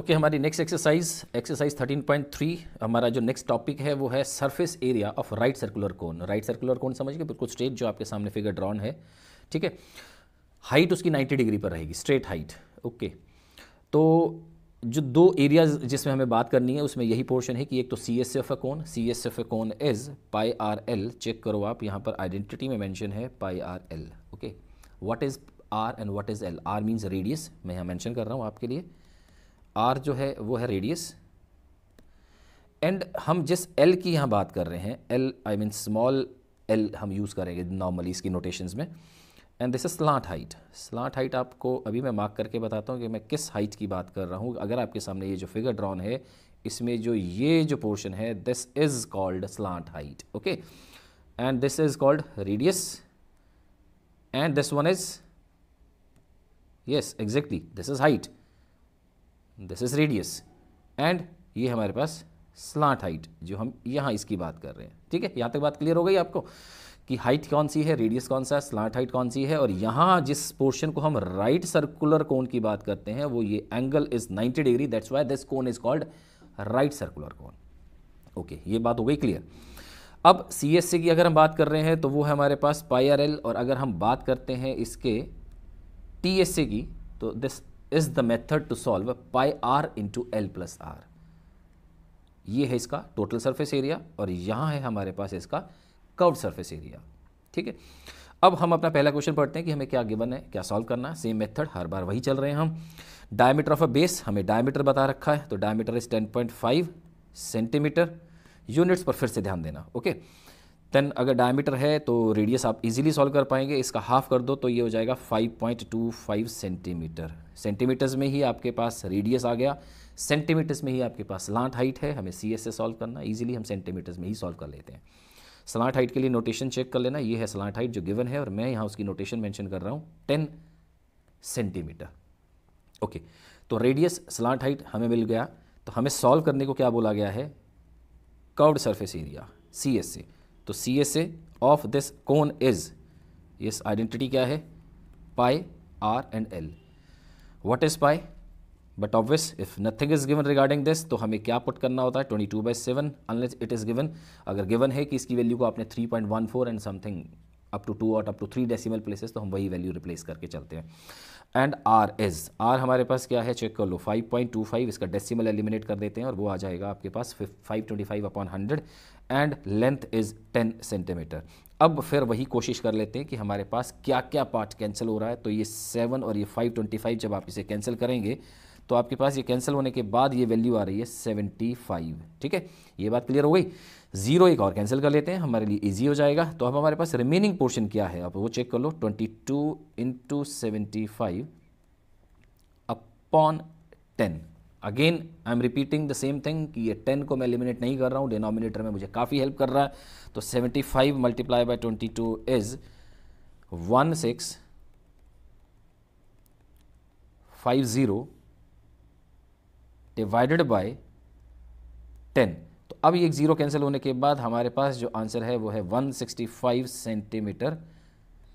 Okay okay, हमारी next exercise exercise 13.3 हमारा जो नेक्स्ट टॉपिक है वो है surface area of right circular cone right circular cone समझ के बिल्कुल स्ट्रेट जो आपके सामने फिगर ड्रॉन है ठीक है हाइट उसकी 90 डिग्री पर रहेगी स्ट्रेट हाइट ओके तो जो दो एरियाज जिसमें हमें बात करनी है उसमें यही पोर्शन है कि एक तो C S F A cone C S F A cone is pi R L check करो आप यहाँ पर आइडेंटिटी में मैंशन है pi R L okay what is R and what is L R means radius मैं यहाँ mention कर रहा हूँ आपके लिए आर जो है वो है रेडियस एंड हम जिस एल की यहाँ बात कर रहे हैं L I mean small L हम यूज़ करेंगे नॉर्मली इसकी नोटेशन में and this is slant height slant height आपको अभी मैं मार्क करके बताता हूँ कि मैं किस हाइट की बात कर रहा हूँ अगर आपके सामने ये जो फिगर ड्रॉन है इसमें जो ये जो पोर्शन है this is called slant height okay and this is called radius and this one is yes exactly this is height this is radius and ये हमारे पास स्लांट हाइट जो हम यहाँ इसकी बात कर रहे हैं ठीक है यहाँ तक बात क्लियर हो गई आपको कि हाइट कौन सी है रेडियस कौन सा है स्लाट हाइट कौन सी है और यहाँ जिस पोर्शन को हम राइट सर्कुलर कोन की बात करते हैं वो ये angle is 90 degree that's why this cone is called right circular cone okay ये बात हो गई क्लियर अब सी एस सी की अगर हम बात कर रहे हैं तो वो है हमारे पास पाई आर एल और अगर हम बात करते हैं इसके टी एस सी की तो this is the method to solve pi R into L plus R ये है इसका टोटल सरफेस एरिया और यहाँ है हमारे पास इसका कर्व सरफेस एरिया ठीक है अब हम अपना पहला क्वेश्चन पढ़ते हैं कि हमें क्या गिवन है क्या सॉल्व करना है सेम मेथड हर बार वही चल रहे हैं हम डायमीटर ऑफ अ बेस हमें डायमीटर बता रखा है तो डायमीटर इज 10.5 सेंटीमीटर यूनिट्स पर फिर से ध्यान देना ओके okay? टेन अगर डायमीटर है तो रेडियस आप इजीली सॉल्व कर पाएंगे इसका हाफ कर दो तो ये हो जाएगा 5.25 सेंटीमीटर सेंटीमीटर्स में ही आपके पास रेडियस आ गया सेंटीमीटर्स में ही आपके पास स्लांट हाइट है हमें सी एस से सॉल्व करना इजीली हम सेंटीमीटर्स में ही सॉल्व कर लेते हैं स्लांट हाइट के लिए नोटेशन चेक कर लेना ये है स्लांट हाइट जो गिवन है और मैं यहाँ उसकी नोटेशन मैंशन कर रहा हूँ टेन सेंटीमीटर ओके तो रेडियस स्लांट हाइट हमें मिल गया तो हमें सॉल्व करने को क्या बोला गया है curved surface area C S से तो C S A of this cone is yes identity क्या है pi R and L what is pi but obvious if nothing is given regarding this तो हमें क्या पुट करना होता है twenty two by seven unless it is given अगर given है कि इसकी वैल्यू को आपने three point one four and something up to two और up to three decimal places तो हम वही वैल्यू रिप्लेस करके चलते हैं एंड आर इज आर हमारे पास क्या है चेक कर लो 5.25 इसका डेसिमल एलिमिनेट कर देते हैं और वो आ जाएगा आपके पास 525 upon 100 and length is 10 centimetre अब फिर वही कोशिश कर लेते हैं कि हमारे पास क्या क्या पार्ट कैंसिल हो रहा है तो ये सेवन और ये 525 जब आप इसे कैंसिल करेंगे तो आपके पास ये कैंसिल होने के बाद ये वैल्यू आ रही है 75 ठीक है ये बात क्लियर हो गई जीरो एक और कैंसिल कर लेते हैं हमारे लिए ईजी हो जाएगा तो अब हमारे पास रिमेनिंग पोर्शन क्या है आप वो चेक कर लो twenty two into seventy five upon ten again I am repeating the same thing कि ये टेन को मैं एलिमिनेट नहीं कर रहा हूँ डिनोमिनेटर में मुझे काफ़ी हेल्प कर रहा है तो seventy five multiply by twenty two is one six five zero divided by ten अब ये एक ज़ीरो कैंसिल होने के बाद हमारे पास जो आंसर है वो है 165 सेंटीमीटर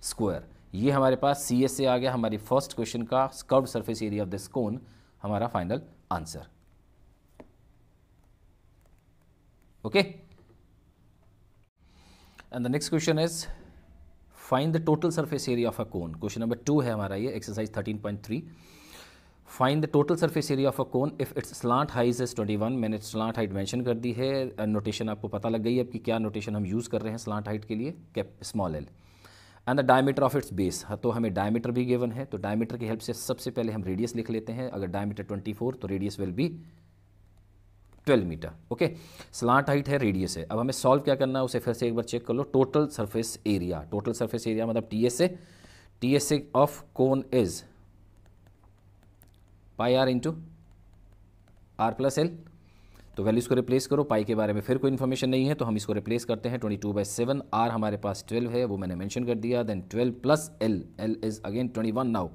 स्क्वायर ये हमारे पास सी एस से आ गया हमारी फर्स्ट क्वेश्चन का स्कर्व surface area of the cone हमारा final answer okay and the next question is find the total surface area of a cone question number two है हमारा ये exercise 13.3 find the total surface area of a cone if it's slant height is twenty one मैंने slant height mention कर दी है notation आपको पता लग गई है कि क्या नोटेशन हम यूज़ कर रहे हैं स्लांट हाइट के लिए cap small L and the diameter of its base तो हमें डायमीटर भी गिवन है तो डायमीटर की हेल्प से सबसे पहले हम रेडियस लिख लेते हैं अगर डायमीटर ट्वेंटी फोर तो radius will be twelve metre okay slant height है रेडियस है अब हमें सॉल्व क्या करना है उसे फिर से एक बार चेक कर लो total surface area total surface area मतलब T S A T S A of cone is pi R into R plus L तो वैल्यू इसको रिप्लेस करो पाई के बारे में फिर कोई इन्फॉर्मेशन नहीं है तो हम इसको रिप्लेस करते हैं twenty two by seven R हमारे पास ट्वेल्व है वो मैंने मेंशन कर दिया then twelve plus L L is again twenty one now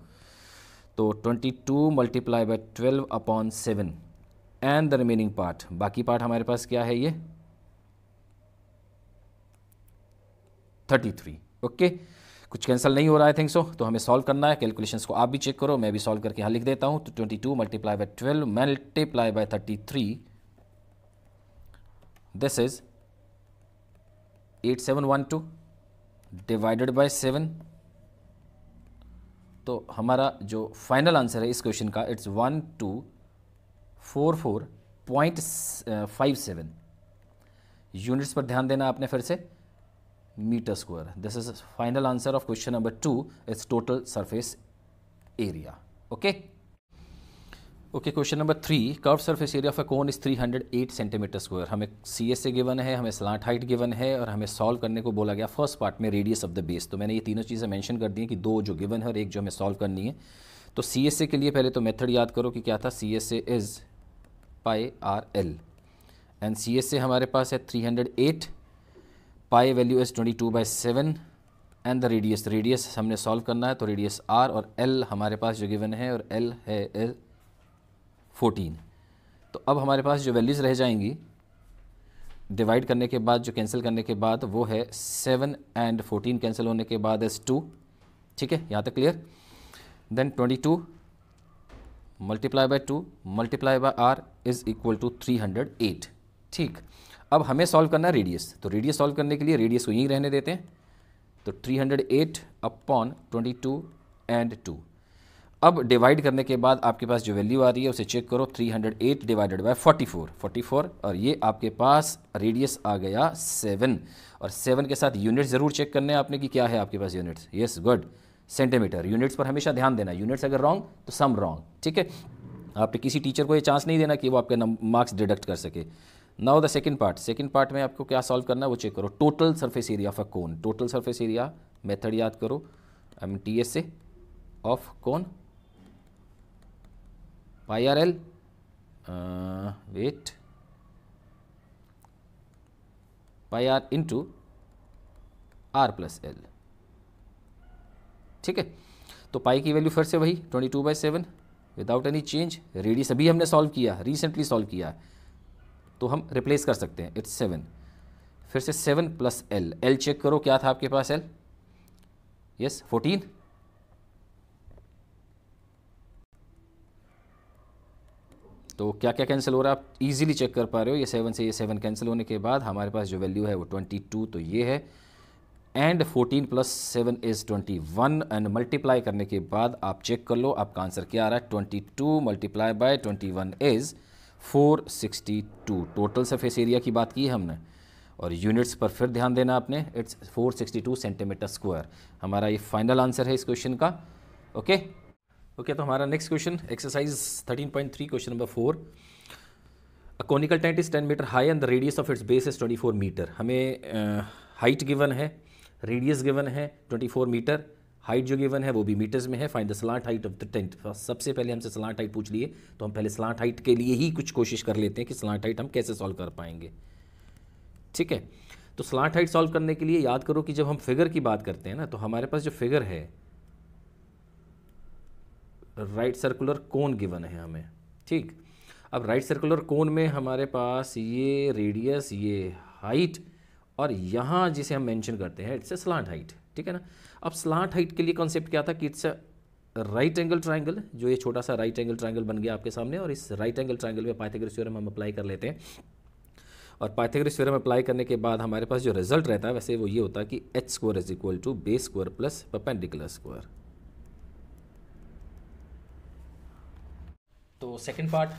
तो twenty two multiply by twelve upon seven and the remaining part बाकी पार्ट हमारे पास क्या है ये थर्टी थ्री ओके कुछ कैंसिल नहीं हो रहा है थिंक सो तो हमें सॉल्व करना है कैलकुलेशंस को आप भी चेक करो मैं भी सॉल्व करके यहाँ लिख देता हूँ तो twenty two multiply by twelve multiply by thirty three this is eight seven one two divided by seven तो हमारा जो फाइनल आंसर है इस क्वेश्चन का it's one two four four point five seven units पर ध्यान देना आपने फिर से meter square. This is final answer of question number 2 इज total surface area. Okay. Okay question number three curve surface area of a cone is 308 centimetre square हमें C S ए given है हमें स्लांट हाइट गिवन है और हमें solve करने को बोला गया फर्स्ट पार्ट में रेडियस ऑफ द बेस तो मैंने ये तीनों चीज़ें मेंशन कर दी हैं कि दो जो गिवन है और एक जो हमें सॉल्व करनी है तो सी एस ए के लिए पहले तो मेथड याद करो कि क्या था C S A is pi R L and C S A हमारे पास है three hundred eight pi value is twenty two by seven and the radius radius हमने सॉल्व करना है तो रेडियस आर और एल हमारे पास जो गिवन है और एल है एल फोर्टीन तो अब हमारे पास जो वैल्यूज़ रह जाएंगी डिवाइड करने के बाद जो कैंसिल करने के बाद वो है सेवन एंड फोर्टीन कैंसिल होने के बाद इज़ टू ठीक है यहाँ तक clear then twenty two multiply by two multiply by R is equal to three hundred eight ठीक अब हमें सॉल्व करना रेडियस तो रेडियस सॉल्व करने के लिए रेडियस को यहीं रहने देते हैं तो 308 अपॉन 22 एंड 2 अब डिवाइड करने के बाद आपके पास जो वैल्यू आ रही है उसे चेक करो 308 डिवाइडेड बाय 44 44 और ये आपके पास रेडियस आ गया 7 और 7 के साथ यूनिट ज़रूर चेक करने आपने कि क्या है आपके पास units yes good centimetre units पर हमेशा ध्यान देना यूनिट्स अगर रॉन्ग तो सम रॉन्ग ठीक है आपने किसी टीचर को ये चांस नहीं देना कि वो आपके मार्क्स डिडक्ट कर सके now the second part second part में आपको क्या सॉल्व करना है वो चेक करो total surface area of a cone total surface area method याद करो M T S A of cone pi R L wait pi R into R plus L ठीक है तो पाई की वैल्यू फिर से वही twenty two by seven without any change radius अभी हमने सॉल्व किया रिसेंटली सॉल्व किया है तो हम रिप्लेस कर सकते हैं इट्स सेवन फिर से seven plus L L check करो क्या था आपके पास एल यस फोर्टीन तो क्या क्या कैंसिल हो रहा है आप इजीली चेक कर पा रहे हो ये सेवन से ये सेवन कैंसिल होने के बाद हमारे पास जो वैल्यू है वो ट्वेंटी टू तो ये है and fourteen plus seven is twenty one and multiply करने के बाद आप चेक कर लो आपका आंसर क्या आ रहा है twenty two multiply by twenty one is 462 total surface area की बात की हमने और यूनिट्स पर फिर ध्यान देना आपने इट्स 462 सेंटीमीटर स्क्वायर हमारा ये फाइनल आंसर है इस क्वेश्चन का ओके okay? ओके okay, तो हमारा next question exercise 13.3 question number four a conical tent is 10 metre high and the radius of its base is 24 metre हमें हाइट uh, गिवन है radius given है 24 metre height जो given है वो भी metres में है find the slant height of the tent सबसे पहले हमसे स्लॉट हाइट पूछ लिए तो हम पहले स्लॉट हाइट के लिए ही कुछ कोशिश कर लेते हैं कि स्लॉट हाइट हम कैसे सॉल्व कर पाएंगे ठीक है तो स्लॉट हाइट सॉल्व करने के लिए याद करो कि जब हम फिगर की बात करते हैं ना तो हमारे पास जो फिगर है राइट सर्कुलर कोन गिवन है हमें ठीक अब राइट सर्कुलर कोन में हमारे पास ये रेडियस ये हाइट और यहाँ जिसे हम मेंशन करते हैं इट्स ए स्लांट हाइट ठीक है ना अब स्लांट हाइट के लिए कॉन्सेप्ट क्या था कि it's a right angle triangle जो ये छोटा सा राइट एंगल ट्राइंगल बन गया आपके सामने और इस राइट एंगल ट्राइंगल में पाइथागोरस थ्योरम हम अप्लाई कर लेते हैं और पाइथागोरस थ्योरम अप्लाई करने के बाद हमारे पास जो रिजल्ट रहता है वैसे वो ये होता है कि H square is equal to base square plus perpendicular square तो second part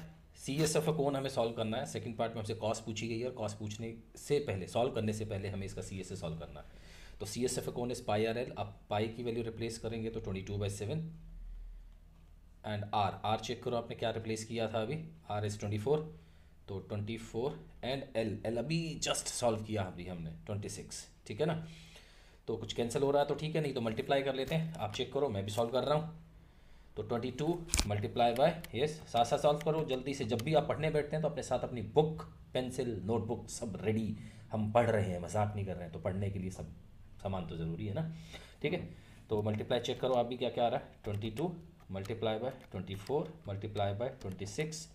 C S of cone हमें सॉल्व करना है सेकेंड पार्ट में हमसे कॉस पूछी गई है और कॉस पूछने से पहले सॉल्व करने से पहले हमें इसका सी एस ए सॉल्व करना है तो सी एस एफ ए कौन एस पाई आर एल आप पाई की वैल्यू रिप्लेस करेंगे तो twenty two by seven and R R check करो आपने क्या रिप्लेस किया था अभी आर इज़ ट्वेंटी फोर तो twenty four and L L अभी जस्ट सॉल्व किया अभी हमने ट्वेंटी सिक्स ठीक है ना तो कुछ कैंसिल हो रहा है तो ठीक है नहीं तो मल्टीप्लाई कर लेते हैं आप चेक करो मैं भी सॉल्व कर रहा हूँ तो twenty two multiply by yes साथ साथ सॉल्व करो जल्दी से जब भी आप पढ़ने बैठते हैं तो अपने साथ अपनी बुक पेंसिल नोटबुक सब रेडी हम पढ़ रहे हैं मजाक नहीं कर रहे हैं तो पढ़ने के लिए सब सामान तो ज़रूरी है ना ठीक है तो मल्टीप्लाई चेक करो आप भी क्या क्या आ रहा है twenty two multiply by twenty four multiply by twenty six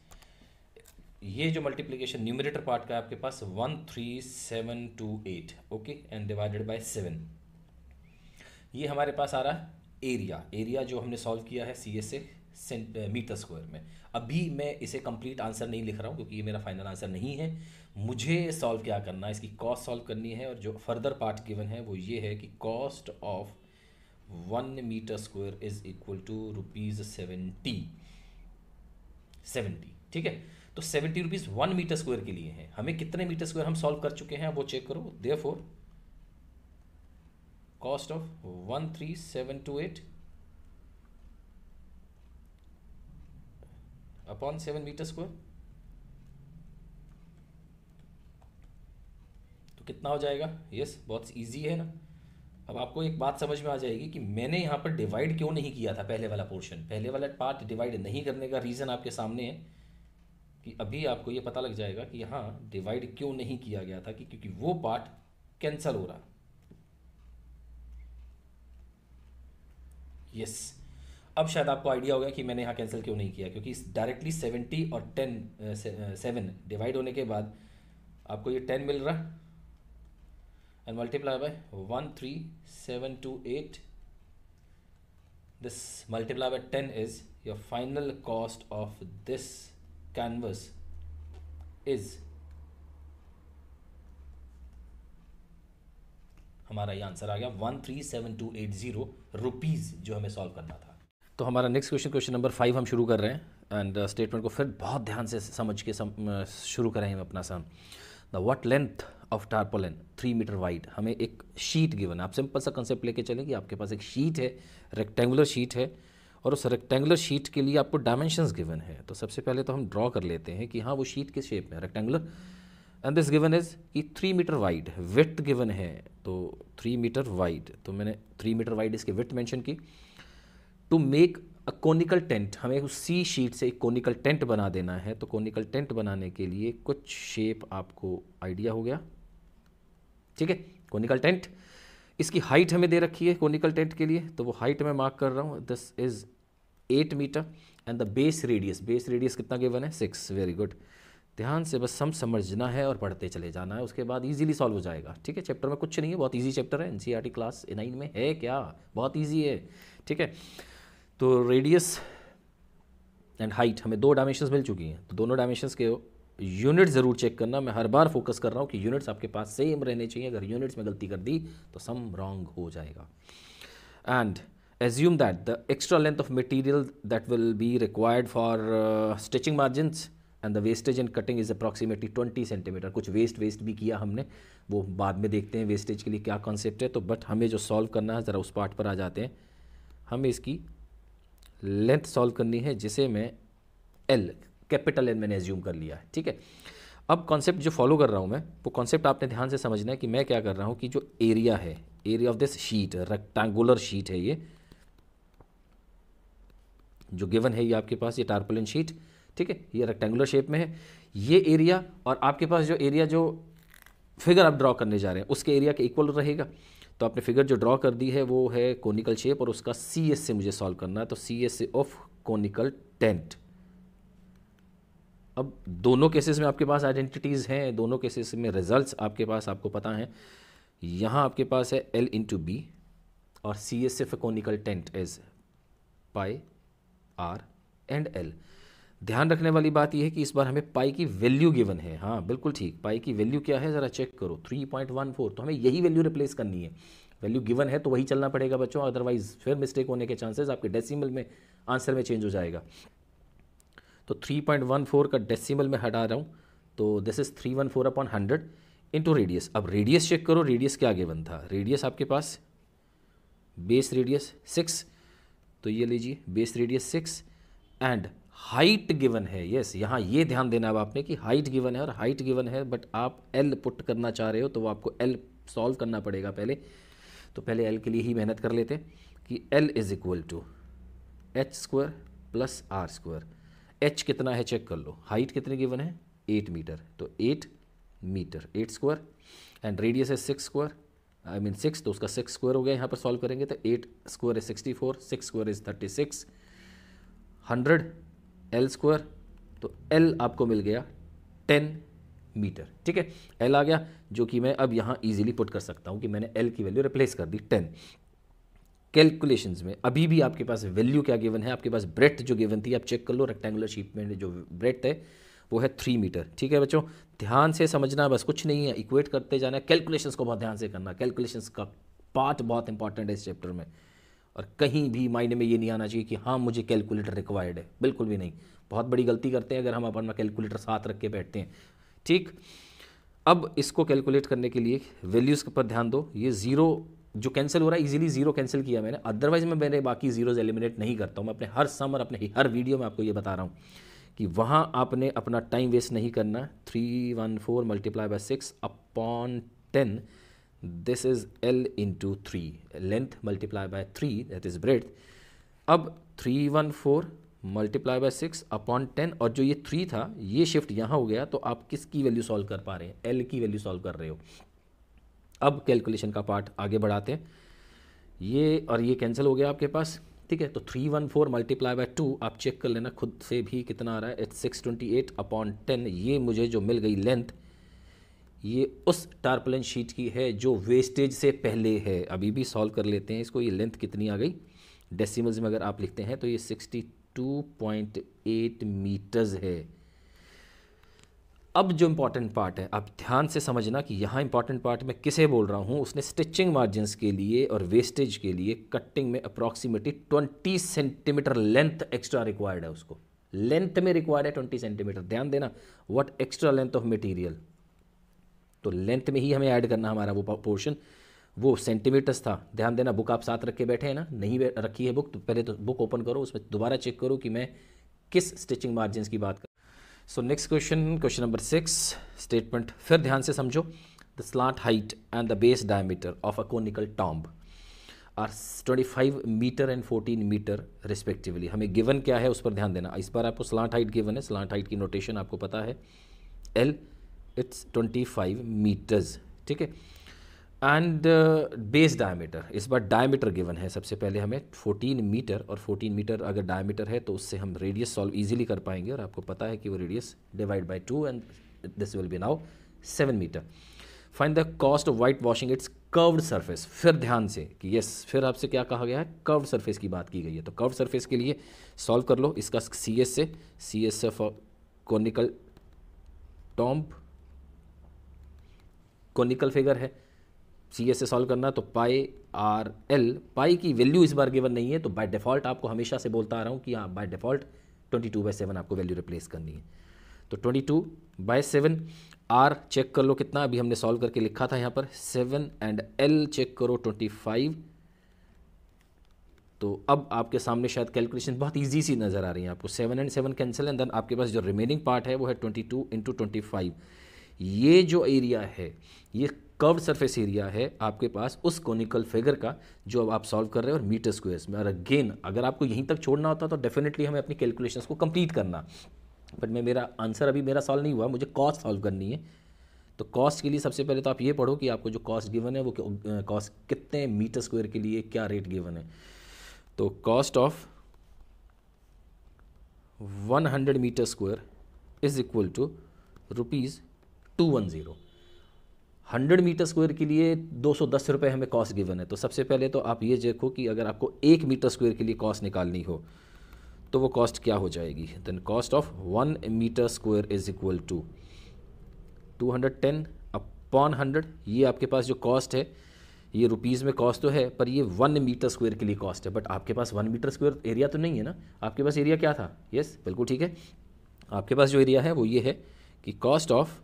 ये जो मल्टीप्लीकेशन न्यूमिनेटर पार्ट का है आपके पास one three seven two eight okay and divided by seven ये हमारे पास आ रहा है एरिया एरिया जो हमने सॉल्व किया है सी एस से मीटर स्क्वायर में अभी मैं इसे कंप्लीट आंसर नहीं लिख रहा हूँ क्योंकि ये मेरा फाइनल आंसर नहीं है मुझे सॉल्व क्या करना है इसकी कॉस्ट सॉल्व करनी है और जो फर्दर पार्ट गिवन है वो ये है कि cost of one metre square is equal to rupees seventy seventy ठीक है तो seventy rupees one metre square के लिए है हमें कितने मीटर स्क्वायर हम सॉल्व कर चुके हैं वो चेक करो therefore cost of one three seven two eight upon seven metre square तो कितना हो जाएगा यस बहुत ईजी है ना अब आपको एक बात समझ में आ जाएगी कि मैंने यहाँ पर डिवाइड क्यों नहीं किया था पहले वाला पोर्शन पहले वाला पार्ट डिवाइड नहीं करने का रीज़न आपके सामने है कि अभी आपको ये पता लग जाएगा कि यहाँ डिवाइड क्यों नहीं किया गया था कि क्योंकि वो पार्ट कैंसल हो रहा यस yes. अब शायद आपको आइडिया होगा कि मैंने यहाँ कैंसिल क्यों नहीं किया क्योंकि डायरेक्टली सेवेंटी और टेन सेवन डिवाइड होने के बाद आपको ये टेन मिल रहा and multiply by one three seven two eight this multiply by ten is your final cost of this canvas is हमारा ये आंसर आ गया one three seven two eight zero rupees जो हमें सॉल्व करना था तो हमारा next question question number five हम शुरू कर रहे हैं एंड स्टेटमेंट uh, को फिर बहुत ध्यान से समझ के सम, uh, शुरू करें हम अपना सा the what length of tarpaulin three metre wide हमें एक शीट गिवन आप सिंपल सा कंसेप्ट लेके चलें कि आपके पास एक शीट है रेक्टेंगुलर शीट है और उस रेक्टेंगुलर शीट के लिए आपको डायमेंशंस गिवन है तो सबसे पहले तो हम ड्रॉ कर लेते हैं कि हाँ वो शीट किस शेप में rectangular and this given is कि three metre wide width given है तो थ्री मीटर वाइड तो मैंने थ्री मीटर वाइड इसके विथ मैंशन की to make a conical tent हमें उस सी शीट से एक कोनिकल टेंट बना देना है तो कोनिकल टेंट बनाने के लिए कुछ शेप आपको आइडिया हो गया ठीक है कोनिकल टेंट इसकी हाइट हमें दे रखी है कोनिकल टेंट के लिए तो वो हाइट मैं मार्क कर रहा हूँ this is eight metre and the base radius base radius कितना गिवन है सिक्स वेरी गुड ध्यान से बस हम समझना है और पढ़ते चले जाना है उसके बाद इजीली सॉल्व हो जाएगा ठीक है चैप्टर में कुछ नहीं है बहुत इजी चैप्टर है एनसीईआरटी क्लास नाइन में है क्या बहुत इजी है ठीक है तो रेडियस एंड हाइट हमें दो डायमेंशन मिल चुकी हैं तो दोनों डायमेंशंस के यूनिट ज़रूर चेक करना मैं हर बार फोकस कर रहा हूँ कि यूनिट्स आपके पास सेम रहने चाहिए अगर यूनिट्स में गलती कर दी तो सम रॉन्ग हो जाएगा and assume that the extra length of material that will be required for stitching margin and the wastage in cutting is approximately twenty centimetre कुछ वेस्ट वेस्ट भी किया हमने वो बाद में देखते हैं वेस्टेज के लिए क्या कॉन्सेप्ट है तो बट हमें जो सॉल्व करना है ज़रा उस पार्ट पर आ जाते हैं हमें इसकी लेंथ सॉल्व करनी है जिसे मैं एल कैपिटल एन मैंने एज्यूम कर लिया है ठीक है अब कॉन्सेप्ट जो फॉलो कर रहा हूँ मैं वो कॉन्सेप्ट आपने ध्यान से समझना है कि मैं क्या कर रहा हूँ कि जो एरिया है area of this sheet rectangular sheet है ये जो गिवन है ये आपके पास ये टारपोलिन शीट ठीक है ये रेक्टेंगुलर शेप में है ये एरिया और आपके पास जो एरिया जो फिगर आप ड्रॉ करने जा रहे हैं उसके एरिया के इक्वल रहेगा तो आपने फिगर जो ड्रॉ कर दी है वो है कोनिकल शेप और उसका सी एस से मुझे सॉल्व करना है तो C S of conical tent अब दोनों केसेस में आपके पास आइडेंटिटीज़ हैं दोनों केसेस में रिजल्ट्स आपके पास आपको पता है यहाँ आपके पास है एल इंटू बी और C S of conical tent as pi R and L ध्यान रखने वाली बात यह है कि इस बार हमें पाई की वैल्यू गिवन है हाँ बिल्कुल ठीक पाई की वैल्यू क्या है ज़रा चेक करो 3.14 तो हमें यही वैल्यू रिप्लेस करनी है वैल्यू गिवन है तो वही चलना पड़ेगा बच्चों अदरवाइज फिर मिस्टेक होने के चांसेस आपके डेसिमल में आंसर में चेंज हो जाएगा तो 3.14 का डेसिमल में हटा रहा हूँ तो this is three one four upon hundred into radius अब रेडियस चेक करो रेडियस क्या गिवन था रेडियस आपके पास बेस रेडियस सिक्स तो ये लीजिए base radius six and height given है यस yes, यहाँ ये ध्यान देना अब आपने कि हाइट गिवन है और हाइट गिवन है बट आप एल पुट करना चाह रहे हो तो वो आपको एल सॉल्व करना पड़ेगा पहले तो पहले एल के लिए ही मेहनत कर लेते कि L is equal to H square plus R square H कितना है चेक कर लो हाइट कितनी गिवन है एट मीटर तो eight metre eight square and radius है six square I mean six तो उसका सिक्स स्क्वायर हो गया यहाँ पर सॉल्व करेंगे तो एट स्क्वायर है sixty four six square is thirty six hundred L square तो एल आपको मिल गया टेन मीटर ठीक है एल आ गया जो कि मैं अब यहाँ ईजिली पुट कर सकता हूँ कि मैंने एल की वैल्यू रिप्लेस कर दी टेन कैलकुलेशंस में अभी भी आपके पास वैल्यू क्या गिवन है आपके पास ब्रेथ जो गिवन थी आप चेक कर लो रेक्टेंगुलर शीप में जो ब्रेथ है वो है थ्री मीटर ठीक है बच्चों ध्यान से समझना बस कुछ नहीं है इक्वेट करते जाना कैलकुलेशंस को बहुत ध्यान से करना कैलकुलेशंस का पार्ट बहुत इंपॉर्टेंट है इस चैप्टर में और कहीं भी माइंड में ये नहीं आना चाहिए कि हाँ मुझे कैलकुलेटर रिक्वायर्ड है बिल्कुल भी नहीं बहुत बड़ी गलती करते हैं अगर हम अपना कैलकुलेटर साथ रख के बैठते हैं ठीक अब इसको कैलकुलेट करने के लिए वैल्यूज़ पर ध्यान दो ये ज़ीरो जो कैंसिल हो रहा है इजीली जीरो कैंसिल किया मैंने अदरवाइज मैं मैंने बाकी जीरोज एलिमिनेट नहीं करता हूँ मैं अपने हर सम और अपने हर वीडियो में आपको ये बता रहा हूँ कि वहाँ आपने अपना टाइम वेस्ट नहीं करना three one four multiply by six upon ten this is L into three length multiply by three that is breadth अब three one four multiply by six upon ten और जो ये थ्री था ये shift यहाँ हो गया तो आप किसकी वैल्यू सॉल्व कर पा रहे हैं एल की वैल्यू सॉल्व कर रहे हो अब कैलकुलेशन का पार्ट आगे बढ़ाते हैं ये और ये कैंसिल हो गया आपके पास ठीक है तो three one four multiply by two आप चेक कर लेना खुद से भी कितना आ रहा है it's six twenty eight upon ten ये मुझे जो मिल गई लेंथ ये उस टारपलन शीट की है जो वेस्टेज से पहले है अभी भी सॉल्व कर लेते हैं इसको ये लेंथ कितनी आ गई डेसिमल्स में अगर आप लिखते हैं तो ये 62.8 मीटर्स है अब जो इम्पॉर्टेंट पार्ट है आप ध्यान से समझना कि यहाँ इम्पॉर्टेंट पार्ट मैं किसे बोल रहा हूँ उसने स्टिचिंग मार्जिनस के लिए और वेस्टेज के लिए कटिंग में approximately twenty centimetre length extra required है उसको लेंथ में रिक्वायर्ड है ट्वेंटी सेंटीमीटर ध्यान देना what extra length of material तो लेंथ में ही हमें ऐड करना हमारा वो पोर्शन वो सेंटीमीटर्स था ध्यान देना बुक आप साथ रख के बैठे हैं ना नहीं रखी है बुक तो पहले तो बुक ओपन करो उसमें दोबारा चेक करो कि मैं किस स्टिचिंग मार्जिन की बात कर so next question question number six statement फिर ध्यान से समझो the slant height and the base diameter of a conical tomb are 25 metre and 14 metre respectively हमें गिवन क्या है उस पर ध्यान देना इस बार आपको स्लॉट हाइट गिवन है स्लॉट हाइट की नोटेशन आपको पता है एल इट्स 25 मीटर्स ठीक है एंड बेस डायमीटर इस बार डायमीटर गिवन है सबसे पहले हमें 14 मीटर और 14 मीटर अगर डायमीटर है तो उससे हम रेडियस सॉल्व इजीली कर पाएंगे और आपको पता है कि वो radius divide by two and this will be now seven metre find the cost of white washing its curved surface फिर ध्यान से कि यस फिर आपसे क्या कहा गया है कर्व सरफेस की बात की गई है तो कर्व सरफेस के लिए सॉल्व कर लो इसका सी एस से सी एस एफ कॉनिकल टॉम्प कॉनिकल फिगर है सी एस से सॉल्व करना तो पाई आर एल पाई की वैल्यू इस बार गिवन नहीं है तो बाय डिफ़ॉल्ट आपको हमेशा से बोलता आ रहा हूँ कि हाँ by default twenty two by seven आपको वैल्यू रिप्लेस करनी है तो twenty two by seven or check कर लो कितना अभी हमने सॉल्व करके लिखा था यहाँ पर सेवन एंड एल चेक करो ट्वेंटी फाइव तो अब आपके सामने शायद कैलकुलेशन बहुत ईजी सी नज़र आ रही है आपको seven and seven cancel and then आपके पास जो रिमेनिंग पार्ट है वो है twenty two into twenty five ये जो एरिया है ये कर्व सरफेस एरिया है आपके पास उस कोनिकल फिगर का जो अब आप सॉल्व कर रहे हैं और मीटर स्क्वेयर्स में और अगेन अगर आपको यहीं तक छोड़ना होता तो डेफिनेटली हमें अपनी कैलकुलेशन को कंप्लीट करना बट मैं मेरा आंसर अभी मेरा सॉल्व नहीं हुआ मुझे कॉस्ट सॉल्व करनी है तो कॉस्ट के लिए सबसे पहले तो आप ये पढ़ो कि आपको जो कॉस्ट गिवन है वो कॉस्ट कितने मीटर स्क्वायर के लिए क्या रेट गिवन है तो cost of 100 meter square is equal to rupees two one zero hundred meter square के लिए दो सौ दस रुपये हमें कॉस्ट गिवन है तो सबसे पहले तो आप ये देखो कि अगर आपको एक मीटर स्क्वायर के लिए कॉस्ट निकालनी हो तो वो कॉस्ट क्या हो जाएगी then cost of one metre square is equal to two hundred ten upon hundred ये आपके पास जो कॉस्ट है ये रुपीज़ में कॉस्ट तो है पर ये वन मीटर स्क्वायर के लिए कॉस्ट है बट आपके पास वन मीटर स्क्वायर एरिया तो नहीं है ना आपके पास एरिया क्या था यस yes, बिल्कुल ठीक है आपके पास जो एरिया है वो ये है कि cost of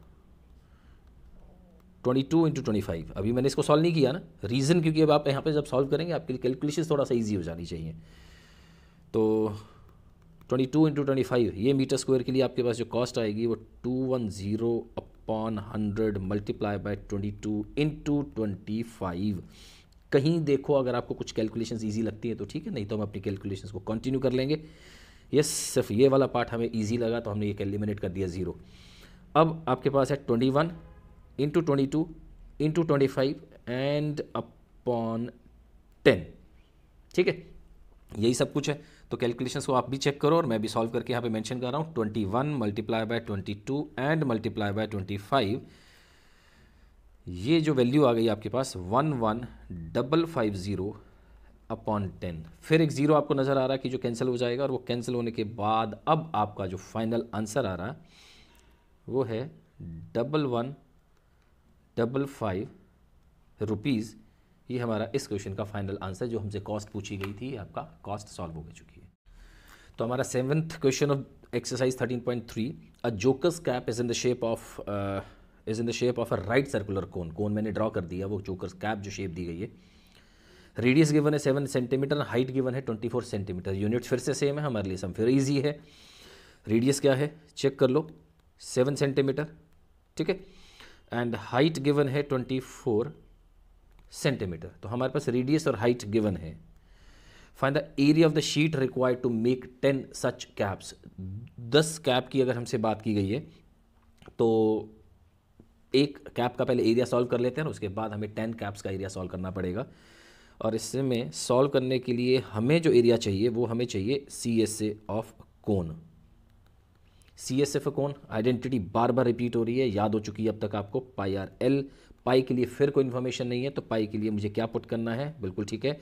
twenty two into twenty five अभी मैंने इसको सॉल्व नहीं किया ना रीज़न क्योंकि अब आप यहाँ पे जब सॉल्व करेंगे आपके लिए कैलकुलेशन थोड़ा सा ईजी हो जानी चाहिए तो twenty two into twenty five ये मीटर स्क्वायर के लिए आपके पास जो कॉस्ट आएगी वो two one zero upon hundred multiply by twenty two into twenty five कहीं देखो अगर आपको कुछ कैलकुलेशन ईजी लगती है तो ठीक है नहीं तो हम अपनी कैलकुलेशन को कंटिन्यू कर लेंगे ये सिर्फ ये वाला पार्ट हमें ईजी लगा तो हमने ये एलिमिनेट कर दिया ज़ीरो अब आपके पास है twenty one into 22 into 25 and upon 10 ठीक है यही सब कुछ है तो कैलकुलेशंस को आप भी चेक करो और मैं भी सॉल्व करके यहाँ पे मेंशन कर रहा हूँ 21 multiply by 22 and multiply by 25 ये जो वैल्यू आ गई आपके पास one one double five zero upon ten फिर एक ज़ीरो आपको नज़र आ रहा है कि जो कैंसिल हो जाएगा और वो कैंसिल होने के बाद अब आपका जो फाइनल आंसर आ रहा है वो है double one double five rupees ये हमारा इस क्वेश्चन का फाइनल आंसर जो हमसे कॉस्ट पूछी गई थी आपका कॉस्ट सॉल्व हो चुकी है तो हमारा seventh question of exercise 13.3 a joker's cap is in the shape of is in the shape of a right circular cone cone मैंने ड्रॉ कर दिया वो जोकस कैप जो शेप दी गई है रेडियस गिवन है सेवन सेंटीमीटर हाइट गिवन है ट्वेंटी फोर सेंटीमीटर यूनिट फिर से सेम है हमारे लिए सम फिर ईजी है रेडियस क्या है चेक कर लो सेवन सेंटीमीटर ठीक है एंड हाइट गिवन है ट्वेंटी फोर सेंटीमीटर तो हमारे पास रेडियस और हाइट गिवन है find the area of the sheet required to make ten such caps दस कैप की अगर हमसे बात की गई है तो एक कैप का पहले एरिया सॉल्व कर लेते हैं और उसके बाद हमें टेन कैप्स का एरिया सॉल्व करना पड़ेगा और इसमें सॉल्व करने के लिए हमें जो एरिया चाहिए वो हमें चाहिए C S A of cone C S F कौन आइडेंटिटी बार बार रिपीट हो रही है याद हो चुकी है अब तक आपको पाई आर एल पाई के लिए फिर कोई इन्फॉर्मेशन नहीं है तो पाई के लिए मुझे क्या पुट करना है बिल्कुल ठीक है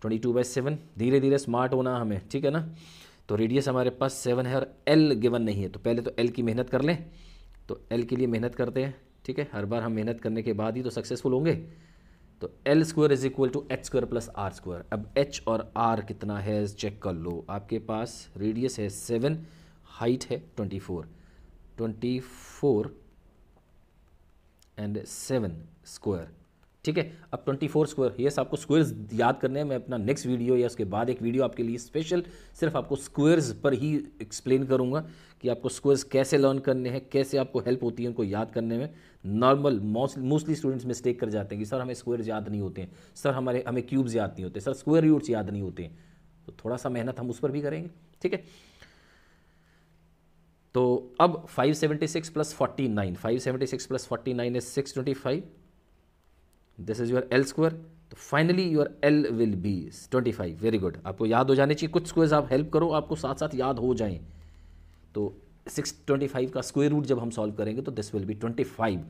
ट्वेंटी टू बाई सेवन धीरे धीरे स्मार्ट होना हमें ठीक है ना तो रेडियस हमारे पास सेवन है और एल गिवन नहीं है तो पहले तो एल की मेहनत कर लें तो एल के लिए मेहनत करते हैं ठीक है हर बार हम मेहनत करने के बाद ही तो सक्सेसफुल होंगे तो L square is equal to H square plus R square अब एच और आर कितना है चेक कर लो आपके पास रेडियस है सेवन हाइट है twenty four twenty four and seven square ठीक है अब 24 स्क्वायर यस आपको स्क्वायर्स याद करने हैं मैं अपना नेक्स्ट वीडियो या उसके बाद एक वीडियो आपके लिए स्पेशल सिर्फ आपको स्क्वायर्स पर ही एक्सप्लेन करूंगा कि आपको स्क्वायर्स कैसे लर्न करने हैं कैसे आपको हेल्प होती है उनको याद करने में नॉर्मल मोस्टली स्टूडेंट्स मिस्टेक कर जाते हैं कि सर हमें स्क्वायर्स याद नहीं होते हैं सर हमारे हमें क्यूब्स याद नहीं होते सर स्क्वायर रूट्स याद नहीं होते हैं तो थोड़ा सा मेहनत हम उस पर भी करेंगे ठीक है तो अब 576 seventy six plus forty nine five seventy six plus forty nine is six twenty five this is your L square तो finally your L will be twenty five very good आपको याद हो जाने चाहिए कुछ स्क्वेयर आप हेल्प करो आपको साथ साथ याद हो जाएं तो सिक्स ट्वेंटी फाइव का स्क्वेयर रूट जब हम सॉल्व करेंगे तो this will be twenty five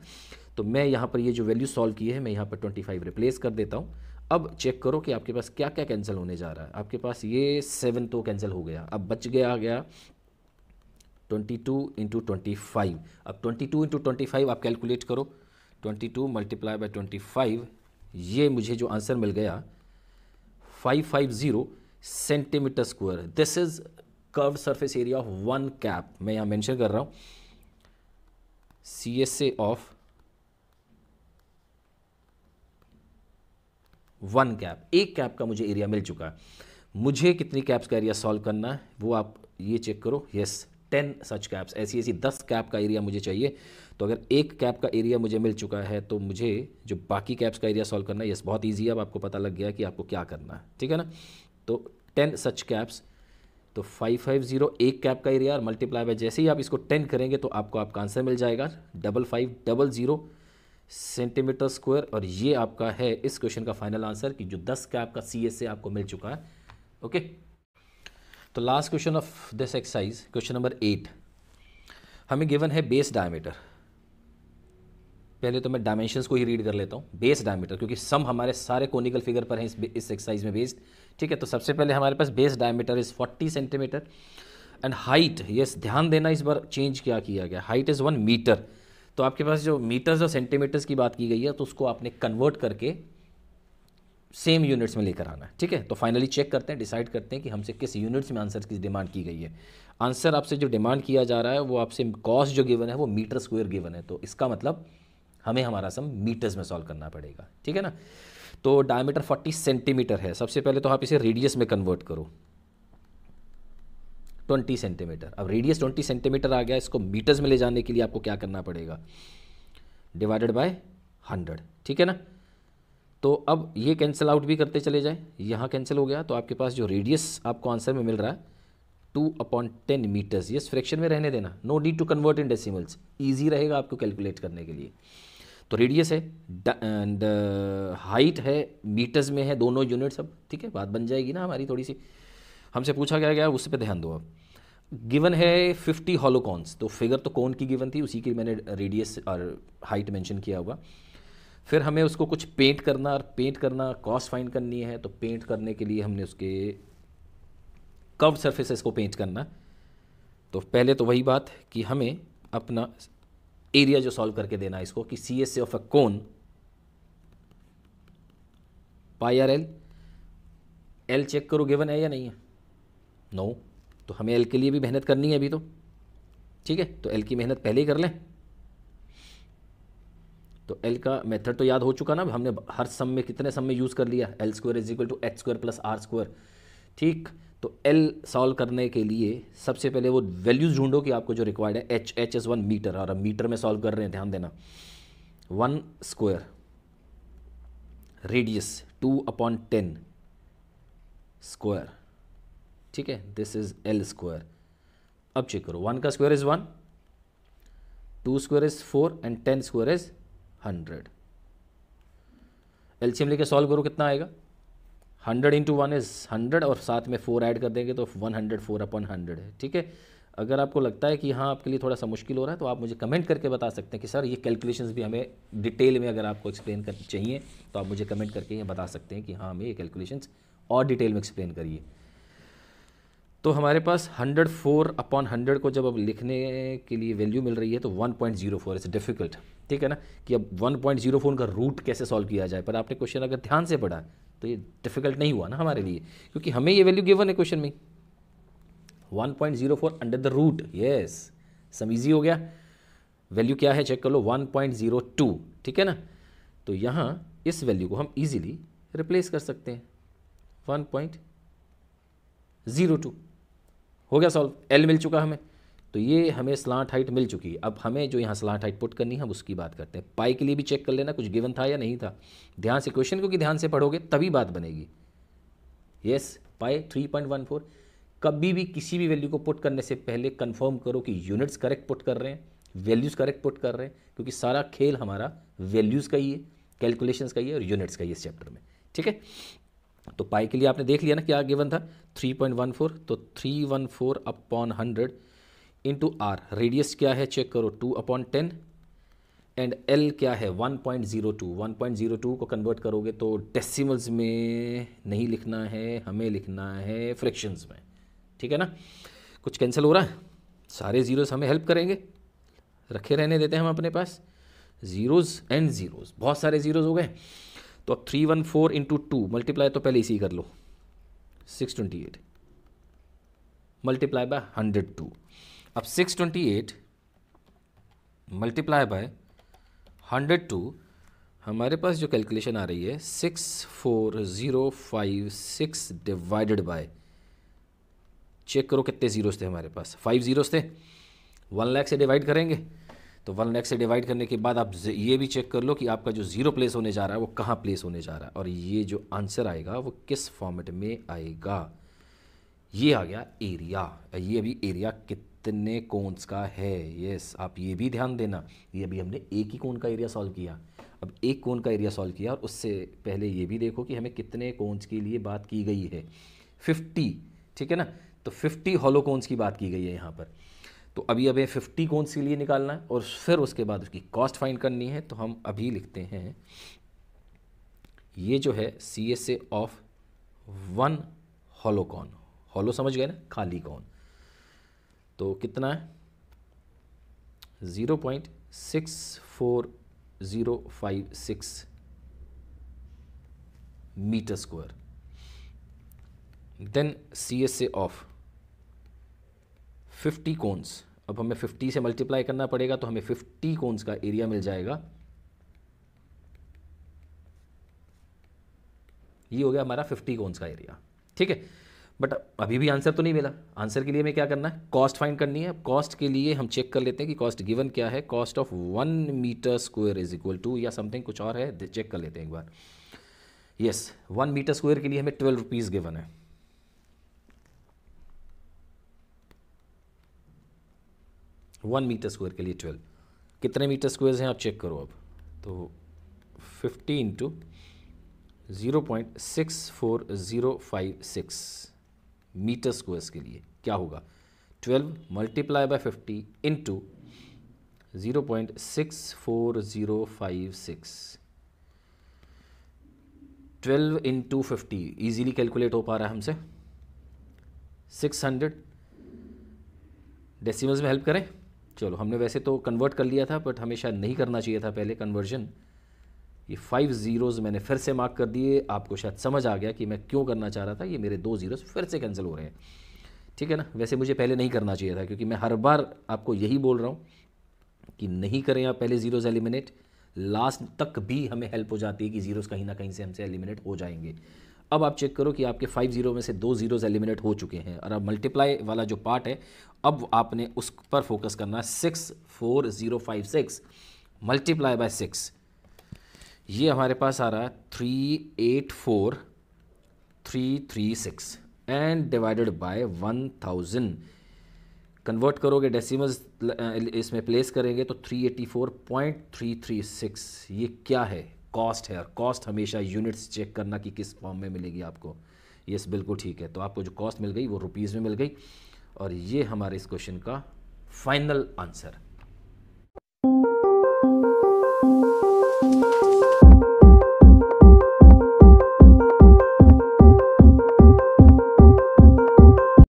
तो मैं यहाँ पर ये जो वैल्यू सॉल्व की है मैं यहाँ पर ट्वेंटी फाइव रिप्लेस कर देता हूँ अब चेक करो कि आपके पास क्या क्या कैंसिल होने जा रहा है आपके पास ये सेवन तो कैंसिल हो गया अब बच गया गया twenty two into twenty five अब twenty two into twenty five आप कैलकुलेट करो twenty two multiply by twenty five ये मुझे जो आंसर मिल गया five five zero centimeter square this is curve surface area of one cap मैं यहां मेंशन कर रहा हूं C S A of one cap एक कैप का मुझे एरिया मिल चुका है मुझे कितनी कैप्स का एरिया सॉल्व करना है वो आप ये चेक करो yes yes. Ten such caps ऐसी ऐसी दस कैप का एरिया मुझे चाहिए तो अगर एक कैप का एरिया मुझे मिल चुका है तो मुझे जो बाकी कैप्स का एरिया सॉल्व करना है यस बहुत ईजी है अब आपको पता लग गया कि आपको क्या करना है ठीक है ना तो टेन सच कैप्स तो फाइव फाइव जीरो एक कैप का एरिया और मल्टीप्लाई बाय जैसे ही आप इसको टेन करेंगे तो आपको आपका आंसर मिल जाएगा double five double zero centimeter square और ये आपका है इस क्वेश्चन का फाइनल आंसर कि जो दस कैप का सी एस से आपको मिल चुका है ओके तो last question of this exercise question number eight हमें गिवन है बेस डायमीटर पहले तो मैं डायमेंशंस को ही रीड कर लेता हूँ बेस डायमीटर क्योंकि सम हमारे सारे कोनिकल फिगर पर हैं इस इस एक्सरसाइज में बेस्ड ठीक है तो सबसे पहले हमारे पास base diameter is 40 centimeter and height yes ध्यान देना इस बार चेंज क्या किया गया हाइट इज़ वन मीटर तो आपके पास जो मीटर्स और सेंटीमीटर्स की बात की गई है तो उसको आपने कन्वर्ट करके सेम यूनिट्स में लेकर आना है ठीक है तो फाइनली चेक करते हैं डिसाइड करते हैं कि हमसे किस यूनिट्स में आंसर की डिमांड की गई है आंसर आपसे जो डिमांड किया जा रहा है वो आपसे कॉस्ट जो गिवन है वो मीटर स्क्वायर गिवन है तो इसका मतलब हमें हमारा सम मीटर्स में सॉल्व करना पड़ेगा ठीक है ना तो डायमीटर 40 सेंटीमीटर है सबसे पहले तो आप इसे रेडियस में कन्वर्ट करो 20 सेंटीमीटर अब रेडियस 20 सेंटीमीटर आ गया इसको मीटर्स में ले जाने के लिए आपको क्या करना पड़ेगा डिवाइडेड बाय 100 ठीक है ना तो अब ये कैंसिल आउट भी करते चले जाएँ यहाँ कैंसिल हो गया तो आपके पास जो रेडियस आपको आंसर में मिल रहा है टू अपॉन टेन मीटर्स ये फ्रैक्शन में रहने देना no need to convert in decimals easy रहेगा आपको कैलकुलेट करने के लिए तो रेडियस है एंड हाइट uh, है मीटर्स में है दोनों यूनिट सब ठीक है बात बन जाएगी ना हमारी थोड़ी सी हमसे पूछा गया गया उस पर ध्यान दो आप गिवन है फिफ्टी हॉलोकॉन्स तो फिगर तो कौन की गिवन थी उसी की मैंने रेडियस और हाइट मेंशन किया हुआ फिर हमें उसको कुछ पेंट करना और पेंट करना कॉस्ट फाइन करनी है तो पेंट करने के लिए हमने उसके कव सर्फेसेस को पेंट करना तो पहले तो वही बात कि हमें अपना एरिया जो सॉल्व करके देना है इसको कि C S of a cone pi R L L check करो गिवन है या नहीं है नो no. तो हमें एल के लिए भी मेहनत करनी है अभी तो ठीक है तो एल की मेहनत पहले ही कर लें तो एल का मेथड तो याद हो चुका ना हमने हर सम में कितने सम में यूज़ कर लिया L square is equal to H square plus R square ठीक तो एल सॉल्व करने के लिए सबसे पहले वो वैल्यूज़ ढूंढो कि आपको जो रिक्वायर्ड है H H is one meter और मीटर में सॉल्व कर रहे हैं ध्यान देना one square radius two upon ten square ठीक है दिस इज़ एल स्क्वायर अब चेक करो वन का square is one two square is four and ten square is hundred LCM लेके सॉल्व करो कितना आएगा hundred into one is hundred और साथ में फोर ऐड कर देंगे तो one hundred four upon hundred है ठीक है अगर आपको लगता है कि हाँ आपके लिए थोड़ा सा मुश्किल हो रहा है तो आप मुझे कमेंट करके बता सकते हैं कि सर ये कैलकुलेशंस भी हमें डिटेल में अगर आपको एक्सप्लेन कर चाहिए तो आप मुझे कमेंट करके ये बता सकते हैं कि हाँ हमें ये कैलकुलेशंस और डिटेल में एक्सप्लेन करिए तो हमारे पास हंड्रेड फोर अपॉन हंड्रेड को जब अब लिखने के लिए वैल्यू मिल रही है तो one point zero four is difficult ठीक है ना कि अब वन पॉइंट जीरो फोर का रूट कैसे सॉल्व किया जाए पर आपने क्वेश्चन अगर ध्यान से पढ़ा तो ये डिफिकल्ट नहीं हुआ ना हमारे लिए क्योंकि हमें ये वैल्यू गिवन है क्वेश्चन में one point zero four under the root yes some easy हो गया वैल्यू क्या है चेक कर लो वन पॉइंट जीरो टू ठीक है ना तो यहाँ इस वैल्यू को हम ईजिली रिप्लेस कर सकते हैं वन पॉइंट ज़ीरो टू हो गया सॉल्व एल मिल चुका हमें तो ये हमें स्लांट हाइट मिल चुकी है अब हमें जो यहाँ स्लांट हाइट पुट करनी है हम उसकी बात करते हैं पाई के लिए भी चेक कर लेना कुछ गिवन था या नहीं था ध्यान से क्वेश्चन क्योंकि ध्यान से पढ़ोगे तभी बात बनेगी yes pi three point one four कभी भी किसी भी वैल्यू को पुट करने से पहले कन्फर्म करो कि यूनिट्स करेक्ट पुट कर रहे हैं वैल्यूज़ करेक्ट पुट कर रहे हैं क्योंकि सारा खेल हमारा वैल्यूज़ का ही है कैलकुलेशन का ही है और यूनिट्स का ही इस चैप्टर में ठीक है तो पाई के लिए आपने देख लिया ना क्या गिवन था 3.14 तो 314 अपॉन 100 इंटू आर रेडियस क्या है चेक करो two upon ten and L क्या है one one point point zero two zero two को कन्वर्ट करोगे तो डेसिमल्स में नहीं लिखना है हमें लिखना है फ्रैक्शंस में ठीक है ना कुछ कैंसिल हो रहा है सारे ज़ीरोज़ हमें हेल्प करेंगे रखे रहने देते हैं हम अपने पास ज़ीरोज़ एंड ज़ीरोज़ बहुत सारे ज़ीरोज़ हो गए तो अब three one four into two multiply तो पहले इसी कर लो six twenty eight multiply by hundred two अब 628 मल्टीप्लाई बाय 102 हमारे पास जो कैलकुलेशन आ रही है 64056 डिवाइडेड बाय चेक करो कितने ज़ीरोस थे हमारे पास फाइव ज़ीरोस थे वन लाख से डिवाइड करेंगे तो वन लाख से डिवाइड करने के बाद आप ये भी चेक कर लो कि आपका जो ज़ीरो प्लेस होने जा रहा है वो कहाँ प्लेस होने जा रहा है और ये जो आंसर आएगा वो किस फॉर्मेट में आएगा ये आ गया एरिया ये अभी एरिया कितना कितने कोन्स का है यस आप ये भी ध्यान देना ये अभी हमने एक ही कोन का एरिया सॉल्व किया अब एक कोन का एरिया सॉल्व किया और उससे पहले ये भी देखो कि हमें कितने कोन्स के लिए बात की गई है फिफ्टी ठीक है ना तो फिफ्टी हॉलो कोन्स की बात की गई है यहाँ पर तो अभी अभी फिफ्टी कोन्स के लिए निकालना है और फिर उसके बाद उसकी कॉस्ट फाइंड करनी है तो हम अभी लिखते हैं ये जो है C S A of one hollow cone hollow समझ गए ना खाली कॉन तो कितना है zero point six four zero five six meter square then C S A of fifty cones अब हमें फिफ्टी से मल्टीप्लाई करना पड़ेगा तो हमें फिफ्टी कोन्स का एरिया मिल जाएगा ये हो गया हमारा फिफ्टी कोन्स का एरिया ठीक है बट अभी भी आंसर तो नहीं मिला आंसर के लिए हमें क्या करना है कॉस्ट फाइंड करनी है कॉस्ट के लिए हम चेक कर लेते हैं कि कॉस्ट गिवन क्या है cost of one metre square is equal to या समथिंग कुछ और है चेक कर लेते हैं एक बार यस वन मीटर स्क्वायर के लिए हमें ट्वेल्व रुपीज़ गिवन है वन मीटर स्क्वायर के लिए ट्वेल्व कितने मीटर स्क्वायर हैं आप चेक करो अब तो fifteen two zero point six four zero five six meter square के लिए क्या होगा twelve multiply by fifty into zero point six four zero five six twelve into fifty easily calculate हो पा रहा है हमसे सिक्स हंड्रेड डेसिमल्स में हेल्प करें चलो हमने वैसे तो कन्वर्ट कर लिया था बट हमेशा नहीं करना चाहिए था पहले कन्वर्जन ये फाइव ज़ीरोज़ मैंने फिर से मार्क कर दिए आपको शायद समझ आ गया कि मैं क्यों करना चाह रहा था ये मेरे दो ज़ीरोज़ फिर से कैंसिल हो रहे हैं ठीक है ना वैसे मुझे पहले नहीं करना चाहिए था क्योंकि मैं हर बार आपको यही बोल रहा हूँ कि नहीं करें आप पहले ज़ीरोज़ एलिमिनेट लास्ट तक भी हमें हेल्प हो जाती है कि ज़ीरोज़ कहीं ना कहीं से हमसे एलिमिनेट हो जाएंगे अब आप चेक करो कि आपके फाइव ज़ीरो में से दो ज़ीरोज़ एलिमिनेट हो चुके हैं और अब मल्टीप्लाई वाला जो पार्ट है अब आपने उस पर फोकस करना है six four zero five six multiply by six ये हमारे पास आ रहा है three eight four three three six and divided by one thousand convert करोगे डेसिमल्स इसमें प्लेस करेंगे तो three eighty four point three three six ये क्या है कॉस्ट है और कॉस्ट हमेशा यूनिट्स चेक करना कि किस फॉर्म में मिलेगी आपको yes, बिल्कुल ठीक है तो आपको जो कॉस्ट मिल गई वो रुपीज़ में मिल गई और ये हमारे इस क्वेश्चन का फाइनल आंसर